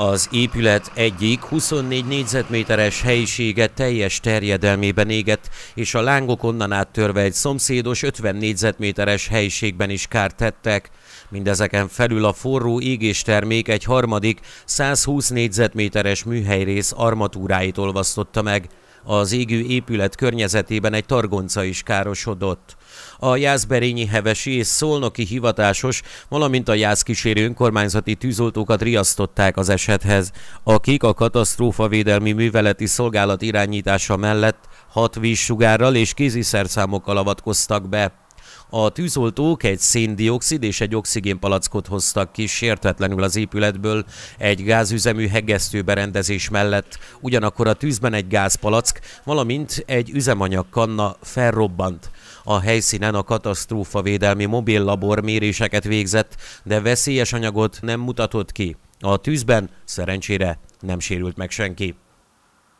Az épület egyik 24 négyzetméteres helyisége teljes terjedelmében égett, és a lángok onnan áttörve egy szomszédos 50 négyzetméteres helyiségben is kárt tettek. Mindezeken felül a forró égéstermék egy harmadik, 120 négyzetméteres műhelyrész armatúráit olvasztotta meg. Az égő épület környezetében egy targonca is károsodott. A Jászberényi Hevesi és Szolnoki hivatásos, valamint a Jász kísérő önkormányzati tűzoltókat riasztották az esethez, akik a katasztrófavédelmi műveleti szolgálat irányítása mellett hat vízsugárral és kéziszerszámokkal avatkoztak be. A tűzoltók egy széndiokszid és egy oxigénpalackot hoztak ki sértetlenül az épületből egy gázüzemű hegesztőberendezés mellett. Ugyanakkor a tűzben egy gázpalack, valamint egy üzemanyag kanna felrobbant. A helyszínen a katasztrófa védelmi labor méréseket végzett, de veszélyes anyagot nem mutatott ki. A tűzben szerencsére nem sérült meg senki.